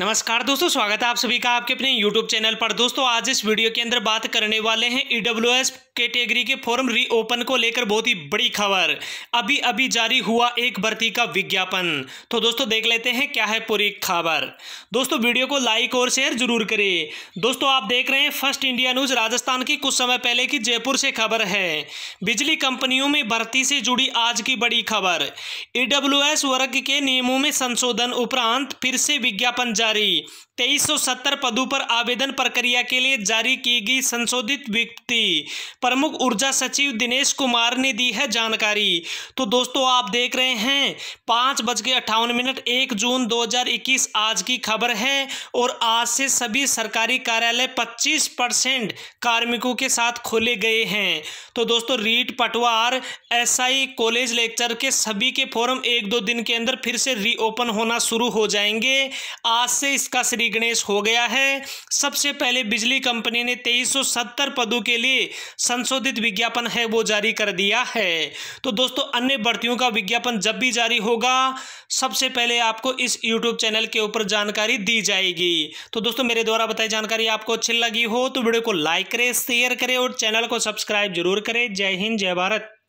नमस्कार दोस्तों स्वागत है आप सभी का आपके अपने YouTube चैनल पर दोस्तों आज इस वीडियो के अंदर बात करने वाले हैं ई डब्ल्यू एस कैटेगरी के फॉर्म रीओपन को लेकर बहुत ही बड़ी खबर अभी अभी जारी हुआ एक भर्ती का विज्ञापन तो दोस्तों देख लेते हैं क्या है पूरी खबर दोस्तों वीडियो को लाइक और शेयर जरूर करें दोस्तों आप देख रहे हैं फर्स्ट इंडिया न्यूज राजस्थान की कुछ समय पहले की जयपुर से खबर है बिजली कंपनियों में भर्ती से जुड़ी आज की बड़ी खबर ई e वर्ग के नियमों में संशोधन उपरांत फिर से विज्ञापन कर्मचारी 2370 पदों पर आवेदन प्रक्रिया के लिए जारी की गई संशोधित विज्ञप्ति प्रमुख ऊर्जा सचिव दिनेश कुमार ने दी है जानकारी तो दोस्तों आप देख रहे हैं पाँच बज के अट्ठावन मिनट एक जून 2021 आज की खबर है और आज से सभी सरकारी कार्यालय 25 परसेंट कार्मिकों के साथ खोले गए हैं तो दोस्तों रीट पटवार एसआई कॉलेज लेक्चर के सभी के फॉरम एक दो दिन के अंदर फिर से रीओपन होना शुरू हो जाएंगे आज से इसका श्री गणेश हो गया है सबसे पहले बिजली कंपनी ने 2370 पदों के लिए संशोधित विज्ञापन है वो जारी कर दिया है तो दोस्तों अन्य भर्तियों का विज्ञापन जब भी जारी होगा सबसे पहले आपको इस यूट्यूब चैनल के ऊपर जानकारी दी जाएगी तो दोस्तों मेरे द्वारा बताई जानकारी आपको अच्छी लगी हो तो वीडियो को लाइक करें शेयर करें और चैनल को सब्सक्राइब जरूर करें जय हिंद जय भारत